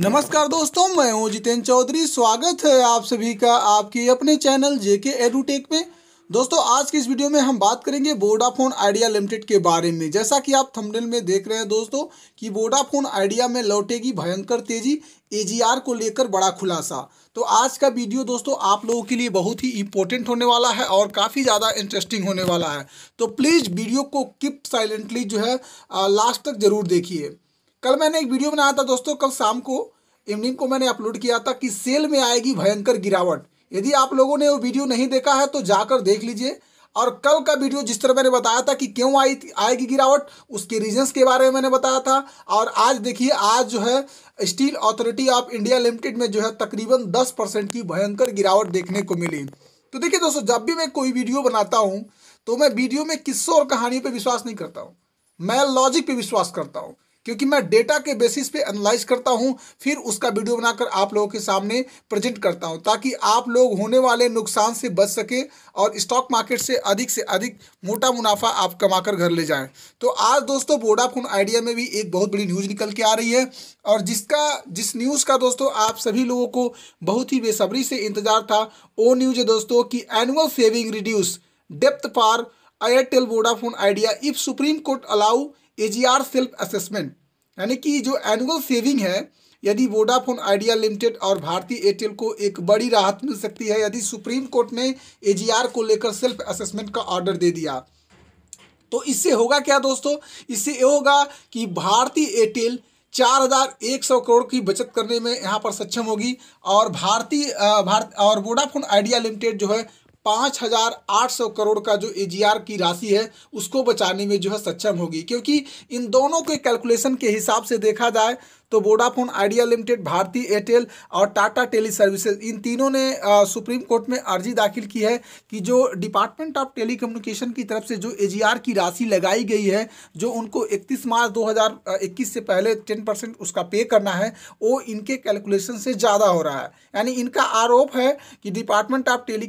नमस्कार दोस्तों मैं हूं जितेंद्र चौधरी स्वागत है आप सभी का आपके अपने चैनल जेके एडुटेक में दोस्तों आज की इस वीडियो में हम बात करेंगे वोडाफोन आइडिया लिमिटेड के बारे में जैसा कि आप थंबनेल में देख रहे हैं दोस्तों कि वोडाफोन आइडिया में लौटेगी भयंकर तेजी एजीआर को लेकर बड़ा खुलासा तो आज का वीडियो दोस्तों आप लोगों के लिए बहुत ही इंपॉर्टेंट होने वाला है और काफ़ी ज़्यादा इंटरेस्टिंग होने वाला है तो प्लीज़ वीडियो को किप साइलेंटली जो है लास्ट तक ज़रूर देखिए कल मैंने एक वीडियो बनाया था दोस्तों कल शाम को इवनिंग को मैंने अपलोड किया था कि सेल में आएगी भयंकर गिरावट यदि आप लोगों ने वो वीडियो नहीं देखा है तो जाकर देख लीजिए और कल का वीडियो जिस तरह मैंने बताया था कि क्यों आई आएगी गिरावट उसके रीजंस के बारे में मैंने बताया था और आज देखिए आज जो है Steel Authority of India Limited में जो है तकरीबन दस परसेंट की भयंकर गिरावट देखने को मिली तो देखिए दोस्तों जब भी मैं कोई वीडियो बनाता हूँ तो मैं वीडियो में किस्सों और कहानियों पर विश्वास नहीं करता हूँ मैं लॉजिक पर विश्वास करता हूँ क्योंकि मैं डेटा के बेसिस पे एनालाइज करता हूँ फिर उसका वीडियो बनाकर आप लोगों के सामने प्रेजेंट करता हूँ ताकि आप लोग होने वाले नुकसान से बच सके और स्टॉक मार्केट से अधिक से अधिक मोटा मुनाफा आप कमाकर घर ले जाएं तो आज दोस्तों वोडाफोन आइडिया में भी एक बहुत बड़ी न्यूज़ निकल के आ रही है और जिसका जिस न्यूज़ का दोस्तों आप सभी लोगों को बहुत ही बेसब्री से इंतजार था वो न्यूज़ है दोस्तों कि annual saving reduce depth for Airtel Vodafone Idea if Supreme Court allow AGR self assessment यानी कि जो एनुअल सेविंग है यदि वोडाफोन आइडिया लिमिटेड और भारतीय एयरटेल को एक बड़ी राहत मिल सकती है यदि सुप्रीम कोर्ट ने एजीआर को लेकर सेल्फ असेसमेंट का ऑर्डर दे दिया तो इससे होगा क्या दोस्तों इससे ये होगा कि भारतीय एयरटेल चार हज़ार एक सौ करोड़ की बचत करने में यहाँ पर सक्षम होगी और भारतीय भारत और वोडाफोन आइडिया लिमिटेड जो है पाँच हजार आठ सौ करोड़ का जो ए की राशि है उसको बचाने में जो है सक्षम होगी क्योंकि इन दोनों के कैलकुलेशन के हिसाब से देखा जाए तो Vodafone Idea Limited Bharti Airtel और टाटा टेली सर्विसेज इन तीनों ने आ, सुप्रीम कोर्ट में अर्जी दाखिल की है कि जो डिपार्टमेंट ऑफ टेली की तरफ से जो ए की राशि लगाई गई है जो उनको इकतीस मार्च दो से पहले टेन परसेंट उसका पे करना है वो इनके कैलकुलेशन से ज़्यादा हो रहा है यानी इनका आरोप है कि डिपार्टमेंट ऑफ टेली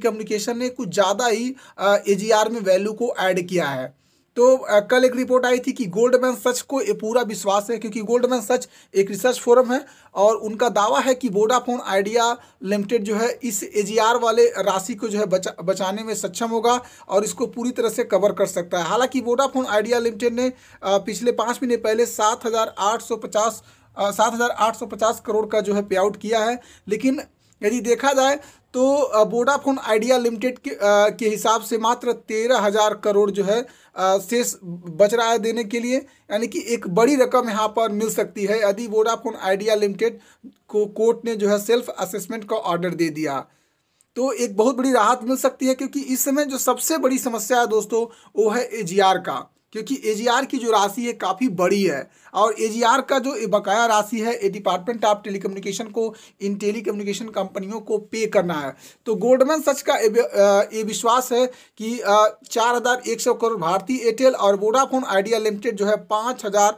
ने कुछ ज़्यादा ही ए में वैल्यू को ऐड किया है तो कल एक रिपोर्ट आई थी कि गोल्डमैन सच को ये पूरा विश्वास है क्योंकि गोल्डमैन सच एक रिसर्च फोरम है और उनका दावा है कि वोडाफोन आइडिया लिमिटेड जो है इस एजीआर वाले राशि को जो है बचा बचाने में सक्षम होगा और इसको पूरी तरह से कवर कर सकता है हालांकि वोडाफोन आइडिया लिमिटेड ने पिछले पाँच महीने पहले सात हज़ार आठ सौ पचास सात हज़ार आठ सौ पचास करोड़ का जो है पे आउट किया है लेकिन यदि देखा जाए तो वोडाफोन आइडिया लिमिटेड के, आ, के हिसाब से मात्र तेरह हज़ार करोड़ जो है शेष बच रहा है देने के लिए यानी कि एक बड़ी रकम यहाँ पर मिल सकती है यदि वोडाफोन आइडिया लिमिटेड को कोर्ट ने जो है सेल्फ असेसमेंट का ऑर्डर दे दिया तो एक बहुत बड़ी राहत मिल सकती है क्योंकि इस समय जो सबसे बड़ी समस्या है दोस्तों वो है एजीआर का क्योंकि ए की जो राशि है काफ़ी बड़ी है और ए का जो बकाया राशि है ये डिपार्टमेंट ऑफ टेलीकम्युनिकेशन को इन टेलीकम्युनिकेशन कंपनियों को पे करना है तो गोल्डमैन सच का ये विश्वास है कि चार हज़ार एक सौ करोड़ भारतीय एयरटेल और वोडाफोन आइडिया लिमिटेड जो है पाँच हज़ार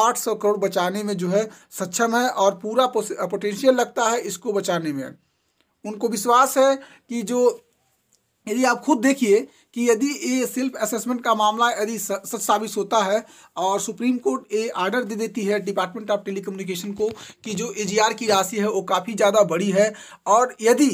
आठ सौ करोड़ बचाने में जो है सक्षम है और पूरा पोटेंशियल लगता है इसको बचाने में उनको विश्वास है कि जो यदि आप खुद देखिए कि यदि ये सेल्फ असेसमेंट का मामला यदि सच साबित होता है और सुप्रीम कोर्ट ये आर्डर दे देती है डिपार्टमेंट ऑफ कम्युनिकेशन को कि जो आर की राशि है वो काफ़ी ज़्यादा बड़ी है और यदि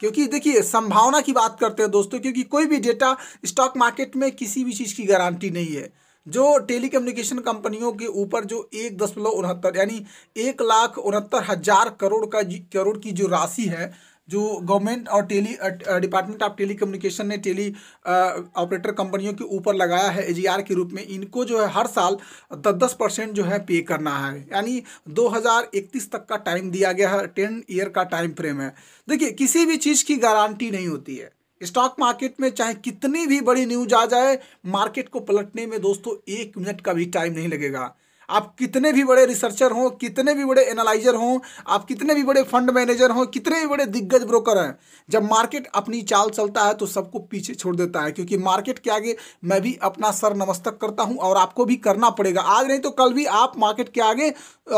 क्योंकि देखिए संभावना की बात करते हैं दोस्तों क्योंकि कोई भी डेटा स्टॉक मार्केट में किसी भी चीज़ की गारंटी नहीं है जो टेलीकम्युनिकेशन कंपनियों के ऊपर जो एक दशमलव उनहत्तर यानी एक लाख उनहत्तर हज़ार करोड़ का करोड़ की जो राशि है जो गवर्नमेंट और tele department of telecommunication ने टेली ऑपरेटर कंपनियों के ऊपर लगाया है एजीआर के रूप में इनको जो है हर साल दस दस परसेंट जो है पे करना है यानी 2031 तक का टाइम दिया गया है टेन ईयर का टाइम फ्रेम है देखिए किसी भी चीज़ की गारंटी नहीं होती है स्टॉक मार्केट में चाहे कितनी भी बड़ी न्यूज आ जाए मार्केट को पलटने में दोस्तों एक मिनट का भी टाइम नहीं लगेगा आप कितने भी बड़े रिसर्चर हों कितने भी बड़े एनालाइजर हों आप कितने भी बड़े फंड मैनेजर हों कितने भी बड़े दिग्गज ब्रोकर हैं जब मार्केट अपनी चाल चलता है तो सबको पीछे छोड़ देता है क्योंकि मार्केट के आगे मैं भी अपना सर नमस्तक करता हूँ और आपको भी करना पड़ेगा आज नहीं तो कल भी आप मार्केट के आगे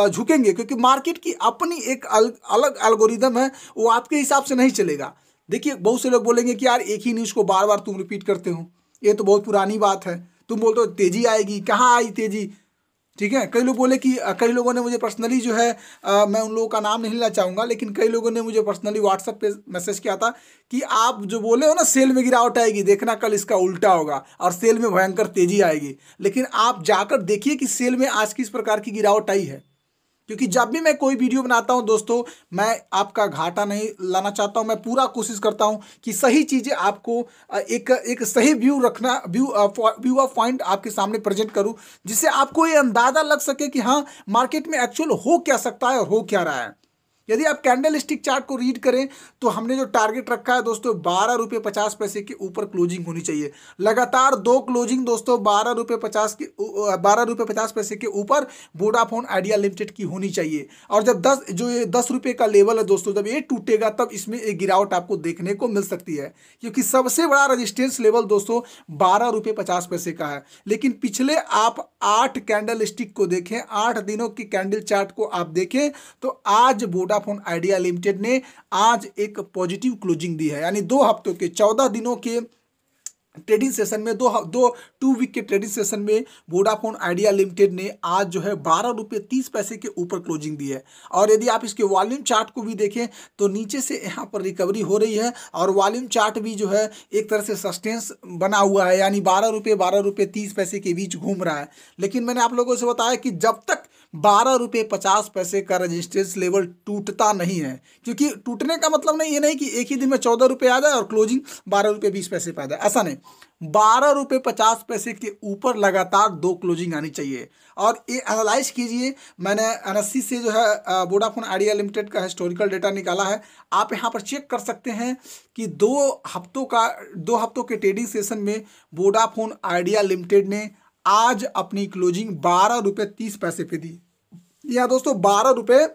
झुकेंगे क्योंकि मार्केट की अपनी एक अलग एल्गोरिदम है वो आपके हिसाब से नहीं चलेगा देखिए बहुत से लोग बोलेंगे कि यार एक ही न्यूज़ को बार बार तुम रिपीट करते हो ये तो बहुत पुरानी बात है तुम बोलते हो तेज़ी आएगी कहाँ आई तेज़ी ठीक है कई लोग बोले कि कई लोगों ने मुझे पर्सनली जो है आ, मैं उन लोगों का नाम नहीं लेना चाहूँगा लेकिन कई लोगों ने मुझे पर्सनली व्हाट्सअप पे मैसेज किया था कि आप जो बोले हो ना सेल में गिरावट आएगी देखना कल इसका उल्टा होगा और सेल में भयंकर तेजी आएगी लेकिन आप जाकर देखिए कि सेल में आज किस प्रकार की गिरावट आई है क्योंकि जब भी मैं कोई वीडियो बनाता हूं दोस्तों मैं आपका घाटा नहीं लाना चाहता हूं मैं पूरा कोशिश करता हूं कि सही चीज़ें आपको एक एक सही व्यू रखना व्यू व्यू ऑफ पॉइंट आपके सामने प्रेजेंट करूं जिससे आपको ये अंदाज़ा लग सके कि हाँ मार्केट में एक्चुअल हो क्या सकता है और हो क्या रहा है यदि आप कैंडल स्टिक चार्ट को रीड करें तो हमने जो टारगेट रखा है दोस्तों बारह रुपये पचास पैसे के ऊपर क्लोजिंग होनी चाहिए लगातार दो क्लोजिंग दोस्तों बारह रुपये पचास के बारह रुपये पचास पैसे के ऊपर वोडाफोन आइडिया लिमिटेड की होनी चाहिए और जब दस जो ये दस रुपये का लेवल है दोस्तों जब ये टूटेगा तब इसमें एक गिरावट आपको देखने को मिल सकती है क्योंकि सबसे बड़ा रजिस्टेंस लेवल दोस्तों बारह रुपये पचास पैसे का है लेकिन पिछले आप आठ कैंडल स्टिक को देखें आठ दिनों की कैंडल चार्ट को आप देखें तो आज बोडा वोडाफोन आइडिया लिमिटेड ने आज एक पॉजिटिव क्लोजिंग दी है यानी दो हफ्तों के चौदह दिनों के ट्रेडिंग सेशन में दो दो टू वीक के ट्रेडिंग सेशन में वोडाफोन आइडिया लिमिटेड ने आज जो है बारह रुपये तीस पैसे के ऊपर क्लोजिंग दी है और यदि आप इसके वॉल्यूम चार्ट को भी देखें तो नीचे से यहाँ पर रिकवरी हो रही है और वॉल्यूम चार्ट भी जो है एक तरह से सस्टेंस बना हुआ है यानी बारह रुपये बारह रुपये तीस पैसे के बीच घूम रहा है लेकिन मैंने आप लोगों से बताया कि जब तक बारह रुपये पचास पैसे का रजिस्ट्रेंस लेवल टूटता नहीं है क्योंकि टूटने का मतलब नहीं ये नहीं कि एक ही दिन में चौदह रुपये आ जाए और क्लोजिंग बारह रुपये बीस पैसे पर आ जाए ऐसा नहीं बारह रुपये पचास पैसे के ऊपर लगातार दो क्लोजिंग आनी चाहिए और ये एनालाइज कीजिए मैंने एन से जो है वोडाफोन आइडिया लिमिटेड का हिस्टोरिकल डेटा निकाला है आप यहाँ पर चेक कर सकते हैं कि दो हफ्तों का दो हफ्तों के ट्रेडिंग सेशन में वोडाफोन आइडिया लिमिटेड ने आज अपनी क्लोजिंग बारह रुपये तीस पैसे पे दी यहाँ दोस्तों बारह रुपये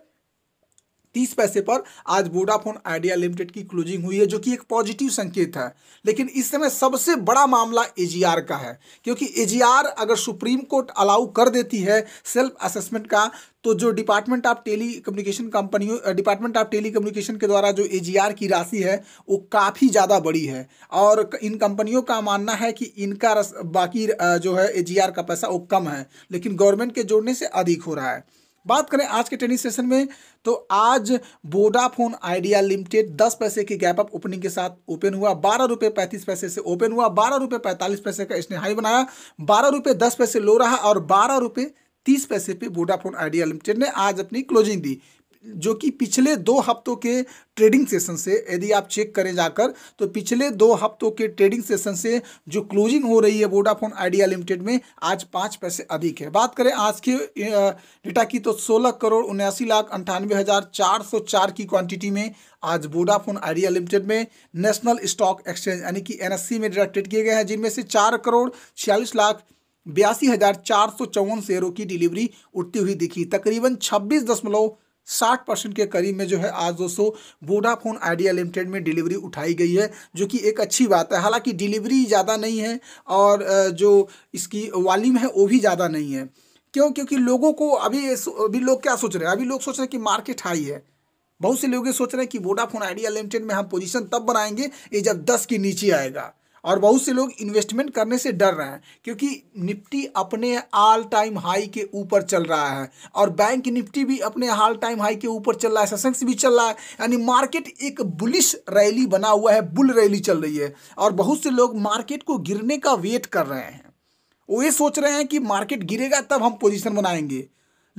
तीस पैसे पर आज वोडाफोन आइडिया लिमिटेड की क्लोजिंग हुई है जो कि एक पॉजिटिव संकेत है लेकिन इस समय सबसे बड़ा मामला एजीआर का है क्योंकि एजीआर अगर सुप्रीम कोर्ट अलाउ कर देती है सेल्फ असेसमेंट का तो जो department of telecommunication company department of telecommunication के द्वारा जो एजीआर की राशि है वो काफ़ी ज़्यादा बड़ी है और इन कंपनियों का मानना है कि इनका बाकी जो है ए का पैसा वो कम है लेकिन गवर्नमेंट के जोड़ने से अधिक हो रहा है बात करें आज के ट्रेनिंग सेशन में तो आज वोडाफोन आइडिया लिमिटेड दस पैसे की गैप अप ओपनिंग के साथ ओपन हुआ बारह रुपये पैंतीस पैसे से ओपन हुआ बारह रुपये पैंतालीस पैसे का इसने हाई बनाया बारह रुपये दस पैसे लो रहा और बारह रुपये तीस पैसे पे वोडाफोन आइडिया लिमिटेड ने आज अपनी क्लोजिंग दी जो कि पिछले दो हफ्तों के ट्रेडिंग सेशन से यदि आप चेक करें जाकर तो पिछले दो हफ्तों के ट्रेडिंग सेशन से जो क्लोजिंग हो रही है वोडाफोन आइडिया लिमिटेड में आज पाँच पैसे अधिक है बात करें आज के डेटा की तो सोलह करोड़ उन्यासी लाख अंठानवे हज़ार चार सौ चार की क्वांटिटी में आज वोडाफोन आइडिया लिमिटेड में नेशनल स्टॉक एक्सचेंज यानी कि एन में डेटा ट्रेड किए गए हैं जिनमें से चार करोड़ छियालीस लाख बयासी हज़ार चार सौ चौवन शेयरों की डिलीवरी उठती हुई दिखी तकरीबन छब्बीस दशमलव साठ परसेंट के करीब में जो है आज दोस्तों वोडाफोन आइडिया लिमिटेड में डिलीवरी उठाई गई है जो कि एक अच्छी बात है हालांकि डिलीवरी ज़्यादा नहीं है और जो इसकी वॉल्यूम है वो भी ज़्यादा नहीं है क्यों क्योंकि लोगों को अभी अभी लोग क्या सोच रहे हैं अभी लोग सोच रहे हैं कि मार्केट हाई है बहुत से लोग ये सोच रहे हैं कि वोडाफोन आइडिया लिमिटेड में हम पोजिशन तब बनाएंगे ये जब दस के नीचे आएगा और बहुत से लोग इन्वेस्टमेंट करने से डर रहे हैं क्योंकि निफ्टी अपने ऑल टाइम हाई के ऊपर चल रहा है और बैंक निफ्टी भी अपने ऑल टाइम हाई के ऊपर चल रहा है सेसेंस भी चल रहा है यानी मार्केट एक बुलिश रैली बना हुआ है बुल रैली चल रही है और बहुत से लोग मार्केट को गिरने का वेट कर रहे हैं वो ये सोच रहे हैं कि मार्केट गिरेगा तब हम पोजिशन बनाएंगे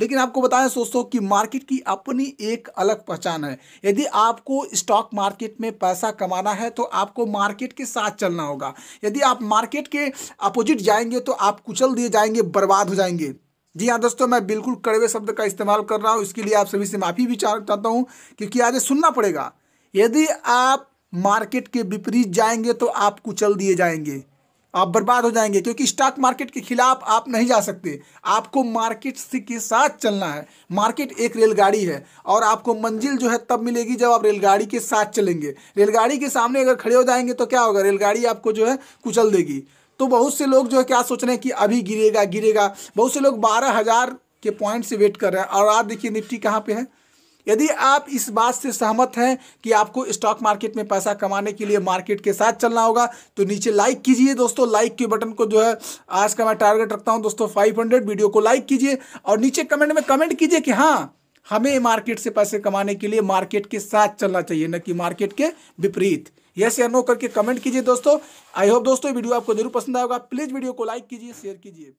लेकिन आपको बताएं दोस्तों कि मार्केट की अपनी एक अलग पहचान है यदि आपको स्टॉक मार्केट में पैसा कमाना है तो आपको मार्केट के साथ चलना होगा यदि आप मार्केट के अपोजिट जाएंगे तो आप कुचल दिए जाएंगे बर्बाद हो जाएंगे जी हाँ दोस्तों मैं बिल्कुल कड़वे शब्द का इस्तेमाल कर रहा हूँ इसके लिए आप सभी से माफ़ी भी चाहता हूँ क्योंकि आज सुनना पड़ेगा यदि आप मार्केट के विपरीत जाएंगे तो आप कुचल दिए जाएंगे आप बर्बाद हो जाएंगे क्योंकि स्टॉक मार्केट के खिलाफ आप नहीं जा सकते आपको मार्केट के साथ चलना है मार्केट एक रेलगाड़ी है और आपको मंजिल जो है तब मिलेगी जब आप रेलगाड़ी के साथ चलेंगे रेलगाड़ी के सामने अगर खड़े हो जाएंगे तो क्या होगा रेलगाड़ी आपको जो है कुचल देगी तो बहुत से लोग जो है क्या सोच रहे हैं कि अभी गिरेगा गिरेगा बहुत से लोग बारह हज़ार के पॉइंट से वेट कर रहे हैं और आप देखिए निफ्टी कहाँ पर है यदि आप इस बात से सहमत हैं कि आपको स्टॉक मार्केट में पैसा कमाने के लिए मार्केट के साथ चलना होगा तो नीचे लाइक कीजिए दोस्तों लाइक के बटन को जो है आज का मैं टारगेट रखता हूं दोस्तों 500 वीडियो को लाइक कीजिए और नीचे कमेंट में कमेंट कीजिए कि हाँ हमें मार्केट से पैसे कमाने के लिए मार्केट के साथ चलना चाहिए न कि मार्केट के विपरीत यस या नो करके कमेंट कीजिए दोस्तों आई होप दोस्तों वीडियो आपको जरूर पसंद आएगा प्लीज़ वीडियो को लाइक कीजिए शेयर कीजिए